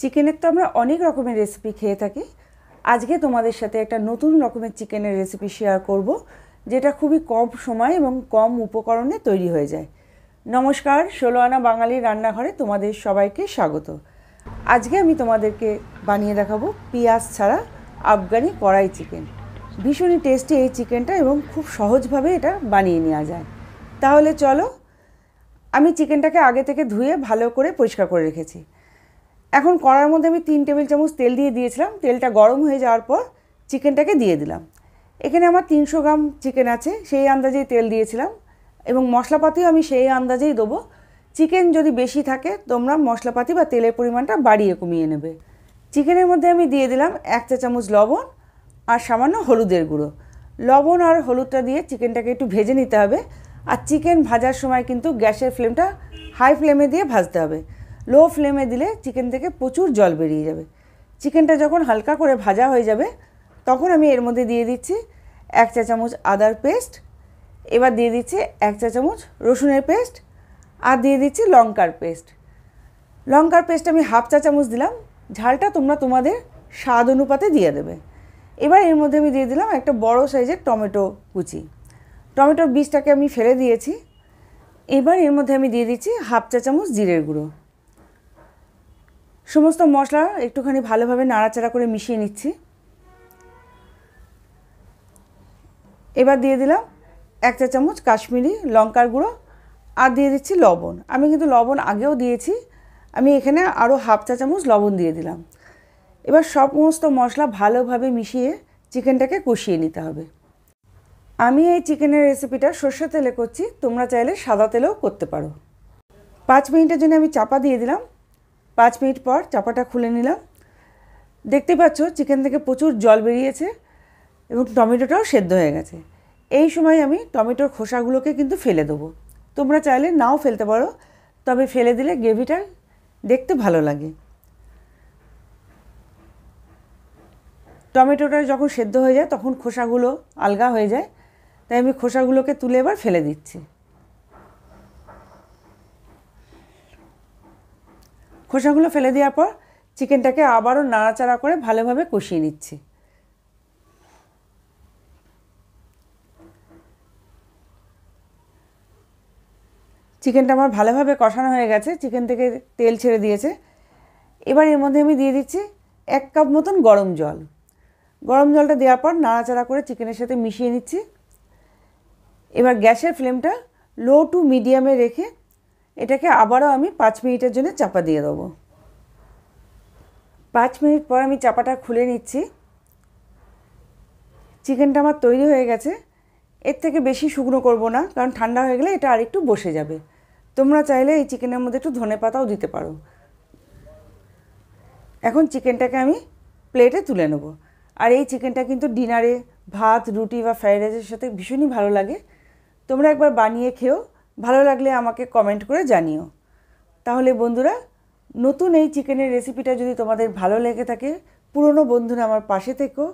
চিকেনের তো আমরা অনেক রকমের রেসিপি খেয়ে থাকি আজকে তোমাদের সাথে একটা নতুন রকমের চিকেনের রেসিপি শেয়ার করব যেটা খুবই কম সময় এবং কম উপকরণে তৈরি হয়ে যায় নমস্কার ষোলো আনা বাঙালি রান্নাঘরে তোমাদের সবাইকে স্বাগত আজকে আমি তোমাদেরকে বানিয়ে দেখাবো পেঁয়াজ ছাড়া আফগানি কড়াই চিকেন ভীষণই টেস্টি এই চিকেনটা এবং খুব সহজভাবে এটা বানিয়ে নেওয়া যায় তাহলে চলো আমি চিকেনটাকে আগে থেকে ধুয়ে ভালো করে পরিষ্কার করে রেখেছি এখন কড়ার মধ্যে আমি তিন টেবিল চামচ তেল দিয়ে দিয়েছিলাম তেলটা গরম হয়ে যাওয়ার পর চিকেনটাকে দিয়ে দিলাম এখানে আমার তিনশো গ্রাম চিকেন আছে সেই আন্দাজেই তেল দিয়েছিলাম এবং মশলাপাতিও আমি সেই আন্দাজেই দেবো চিকেন যদি বেশি থাকে তোমরা মশলাপাতি বা তেলের পরিমাণটা বাড়িয়ে কমিয়ে নেবে চিকেনের মধ্যে আমি দিয়ে দিলাম এক চা চামচ লবণ আর সামান্য হলুদের গুঁড়ো লবণ আর হলুদটা দিয়ে চিকেনটাকে একটু ভেজে নিতে হবে আর চিকেন ভাজার সময় কিন্তু গ্যাসের ফ্লেমটা হাই ফ্লেমে দিয়ে ভাজতে হবে লো ফ্লেমে দিলে চিকেন থেকে প্রচুর জল বেরিয়ে যাবে চিকেনটা যখন হালকা করে ভাজা হয়ে যাবে তখন আমি এর মধ্যে দিয়ে দিচ্ছি এক চা চামচ আদার পেস্ট এবার দিয়ে দিচ্ছি এক চা চামচ রসুনের পেস্ট আর দিয়ে দিচ্ছি লঙ্কার পেস্ট লঙ্কার পেস্ট আমি হাফ চা চামচ দিলাম ঝালটা তোমরা তোমাদের স্বাদ অনুপাতে দিয়ে দেবে এবার এর মধ্যে আমি দিয়ে দিলাম একটা বড় সাইজের টমেটো কুচি টমেটোর বীজটাকে আমি ফেলে দিয়েছি এবার এর মধ্যে আমি দিয়ে দিচ্ছি হাফ চা চামচ জিরের গুঁড়ো সমস্ত মশলা একটুখানি ভালোভাবে নাড়াচাড়া করে মিশিয়ে নিচ্ছি এবার দিয়ে দিলাম এক চা চামচ কাশ্মীরি লঙ্কার গুঁড়ো আর দিয়ে দিচ্ছি লবণ আমি কিন্তু লবণ আগেও দিয়েছি আমি এখানে আরও হাফ চা চামচ লবণ দিয়ে দিলাম এবার সমস্ত মশলা ভালোভাবে মিশিয়ে চিকেনটাকে কষিয়ে নিতে হবে আমি এই চিকেনের রেসিপিটা সর্ষে তেলে করছি তোমরা চাইলে সাদা তেলেও করতে পারো পাঁচ মিনিটের জন্য আমি চাপা দিয়ে দিলাম পাঁচ মিনিট পর চাপাটা খুলে নিলাম দেখতে পাচ্ছ চিকেন থেকে প্রচুর জল বেরিয়েছে এবং টমেটোটাও সেদ্ধ হয়ে গেছে এই সময় আমি টমেটোর খোসাগুলোকে কিন্তু ফেলে দেবো তোমরা চাইলে নাও ফেলতে পারো তবে ফেলে দিলে গ্রেভিটা দেখতে ভালো লাগে টমেটোটা যখন সেদ্ধ হয়ে যায় তখন খোসাগুলো আলগা হয়ে যায় তাই আমি খোসাগুলোকে তুলে এবার ফেলে দিচ্ছি খোসাগুলো ফেলে দেওয়ার পর চিকেনটাকে আবারও নাড়াচাড়া করে ভালোভাবে কষিয়ে নিচ্ছি চিকেনটা আমার ভালোভাবে কষানো হয়ে গেছে চিকেন থেকে তেল ছেড়ে দিয়েছে এবার এর মধ্যে আমি দিয়ে দিচ্ছি এক কাপ মতন গরম জল গরম জলটা দেওয়ার পর নাড়াচাড়া করে চিকেনের সাথে মিশিয়ে নিচ্ছি এবার গ্যাসের ফ্লেমটা লো টু মিডিয়ামে রেখে এটাকে আবারও আমি পাঁচ মিনিটের জন্য চাপা দিয়ে দেবো পাঁচ মিনিট পর আমি চাপাটা খুলে নিচ্ছি চিকেনটা আমার তৈরি হয়ে গেছে এর থেকে বেশি শুকনো করব না কারণ ঠান্ডা হয়ে গেলে এটা আরেকটু বসে যাবে তোমরা চাইলে এই চিকেনের মধ্যে একটু ধনে পাতাও দিতে পারো এখন চিকেনটাকে আমি প্লেটে তুলে নেব আর এই চিকেনটা কিন্তু ডিনারে ভাত রুটি বা ফ্রাইড রাইসের সাথে ভীষণই ভালো লাগে তোমরা একবার বানিয়ে খেও ভালো লাগলে আমাকে কমেন্ট করে জানিও তাহলে বন্ধুরা নতুন এই চিকেনের রেসিপিটা যদি তোমাদের ভালো লেগে থাকে পুরনো বন্ধুরা আমার পাশে থেকো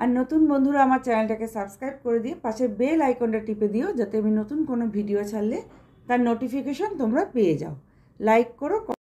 আর নতুন বন্ধুরা আমার চ্যানেলটাকে সাবস্ক্রাইব করে দিয়ে পাশে বেল আইকনটা টিপে দিও যাতে আমি নতুন কোনো ভিডিও ছাড়লে তার নোটিফিকেশন তোমরা পেয়ে যাও লাইক করো